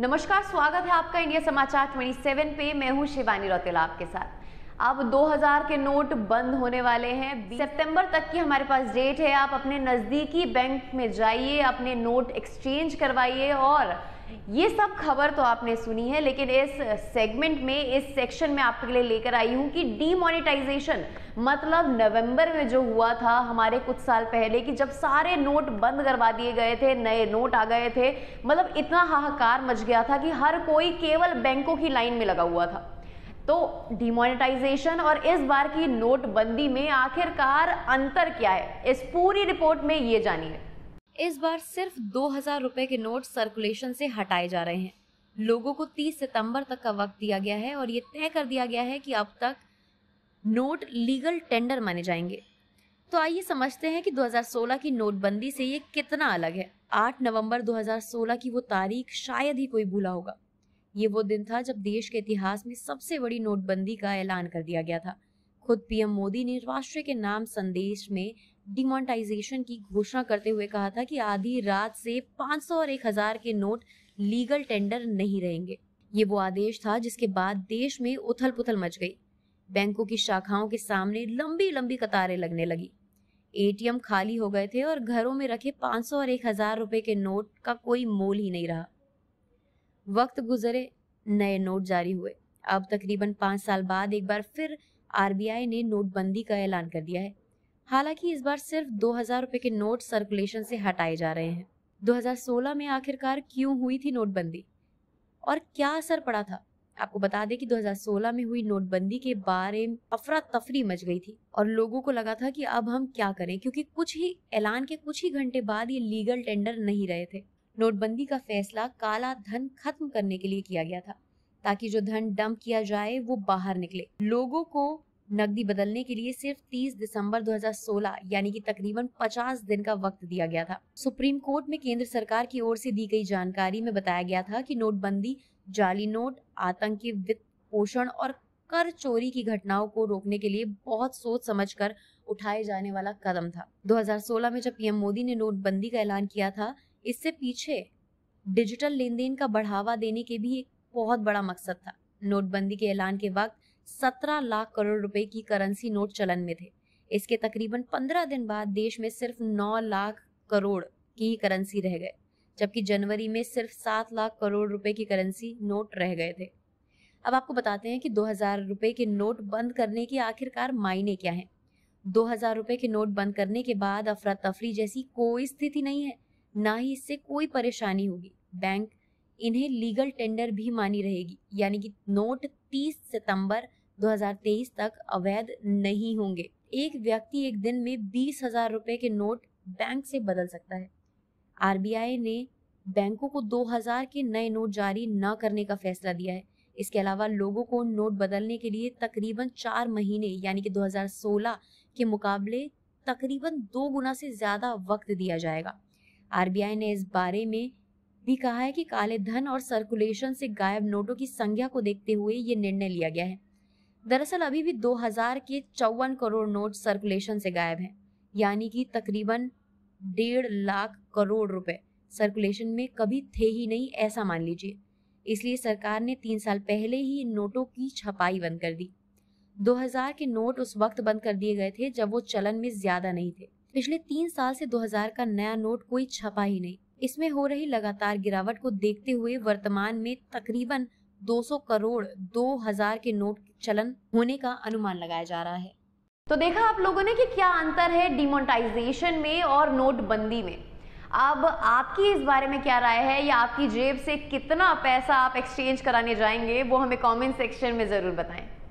नमस्कार स्वागत है आपका इंडिया समाचार 27 पे मैं हूं शिवानी रौतेला आपके साथ अब 2000 के नोट बंद होने वाले हैं सितंबर तक की हमारे पास डेट है आप अपने नज़दीकी बैंक में जाइए अपने नोट एक्सचेंज करवाइए और ये सब खबर तो आपने सुनी है लेकिन इस सेगमेंट में इस सेक्शन में आपके लिए लेकर आई हूं कि डीमोनेटाइजेशन मतलब नवंबर में जो हुआ था हमारे कुछ साल पहले कि जब सारे नोट बंद करवा दिए गए थे नए नोट आ गए थे मतलब इतना हाहाकार मच गया था कि हर कोई केवल बैंकों की लाइन में लगा हुआ था तो डिमोनेटाइजेशन और इस बार की नोटबंदी में आखिरकार अंतर क्या है इस पूरी रिपोर्ट में ये जानिए इस बार सिर्फ दो हजार रुपए के नोट सर्कुलेशन से हटाए जा रहे हैं लोगों को 30 सितंबर तक का वक्त दिया गया है और ये तय कर दिया गया है कि अब तक नोट लीगल टेंडर माने जाएंगे तो आइए समझते हैं कि 2016 की नोटबंदी से ये कितना अलग है 8 नवंबर 2016 की वो तारीख शायद ही कोई भूला होगा ये वो दिन था जब देश के इतिहास में सबसे बड़ी नोटबंदी का ऐलान कर दिया गया था खुद पीएम मोदी ने राष्ट्र के नाम संदेश में डिमोनिटाइजेशन की घोषणा करते हुए कहा था कि आधी रात से 500 और 1000 के नोट लीगल टेंडर नहीं रहेंगे ये वो आदेश था जिसके बाद देश में उथल पुथल मच गई बैंकों की शाखाओं के सामने लंबी लंबी कतारें लगने लगी एटीएम खाली हो गए थे और घरों में रखे 500 और 1000 रुपए के नोट का कोई मोल ही नहीं रहा वक्त गुजरे नए नोट जारी हुए अब तकरीबन पांच साल बाद एक बार फिर आरबीआई ने नोटबंदी का ऐलान कर दिया है हालांकि इस बार सिर्फ दो हजार रूपए के नोट सर्कुलेशन से हटाए जा रहे हैं 2016 में आखिरकार क्यों हुई थी नोटबंदी और क्या असर पड़ा था आपको बता दें कि 2016 में हुई नोटबंदी के बारे में अफरा तफरी मच गई थी और लोगों को लगा था कि अब हम क्या करें क्योंकि कुछ ही ऐलान के कुछ ही घंटे बाद ये लीगल टेंडर नहीं रहे थे नोटबंदी का फैसला काला धन खत्म करने के लिए किया गया था ताकि जो धन डंप किया जाए वो बाहर निकले लोगों को नकदी बदलने के लिए सिर्फ 30 दिसंबर 2016 यानी कि तकरीबन 50 दिन का वक्त दिया गया था सुप्रीम कोर्ट में केंद्र सरकार की ओर से दी गई जानकारी में बताया गया था कि नोटबंदी जाली नोट आतंकी वित्त पोषण और कर चोरी की घटनाओं को रोकने के लिए बहुत सोच समझ कर उठाए जाने वाला कदम था 2016 में जब पीएम मोदी ने नोटबंदी का ऐलान किया था इससे पीछे डिजिटल लेन देन का बढ़ावा देने के भी एक बहुत बड़ा मकसद था नोटबंदी के ऐलान के वक्त सत्रह लाख करोड़ रुपए की करेंसी नोट चलन में थे इसके तकरीबन पंद्रह दिन बाद देश में सिर्फ नौ लाख करोड़ की करेंसी रह गए जबकि जनवरी में सिर्फ सात लाख करोड़ रुपए की करेंसी नोट रह गए थे अब आपको बताते हैं कि दो हजार रुपए के नोट बंद करने के आखिरकार मायने क्या हैं दो हजार रुपए के नोट बंद करने के बाद अफरा तफरी जैसी कोई स्थिति नहीं है ना ही इससे कोई परेशानी होगी बैंक इन्हें लीगल टेंडर भी मानी रहेगी यानी कि नोट 30 सितंबर 2023 तक अवैध नहीं होंगे एक व्यक्ति एक दिन में बीस हजार रुपए के नोट बैंक से बदल सकता है आरबीआई ने बैंकों को 2000 के नए नोट जारी न करने का फैसला दिया है इसके अलावा लोगों को नोट बदलने के लिए तकरीबन चार महीने यानी कि 2016 के मुकाबले तकरीबन दो गुना से ज़्यादा वक्त दिया जाएगा आरबीआई ने इस बारे में भी कहा है कि काले धन और सर्कुलेशन से गायब नोटों की संख्या को देखते हुए ये निर्णय लिया गया है दरअसल अभी भी 2000 के चौवन करोड़ नोट सर्कुलेशन से गायब हैं यानी कि तकरीबन डेढ़ लाख करोड़ रुपए सर्कुलेशन में कभी थे ही नहीं ऐसा मान लीजिए इसलिए सरकार ने तीन साल पहले ही इन नोटों की छपाई बंद कर दी 2000 के नोट उस वक्त बंद कर दिए गए थे जब वो चलन में ज्यादा नहीं थे पिछले तीन साल से 2000 का नया नोट कोई छपा ही नहीं इसमें हो रही लगातार गिरावट को देखते हुए वर्तमान में तकरीबन 200 करोड़ 2000 के नोट चलन होने का अनुमान लगाया जा रहा है तो देखा आप लोगों ने कि क्या अंतर है डिमोनेटाइजेशन में और नोटबंदी में अब आपकी इस बारे में क्या राय है या आपकी जेब से कितना पैसा आप एक्सचेंज कराने जाएंगे वो हमें कमेंट सेक्शन में ज़रूर बताएं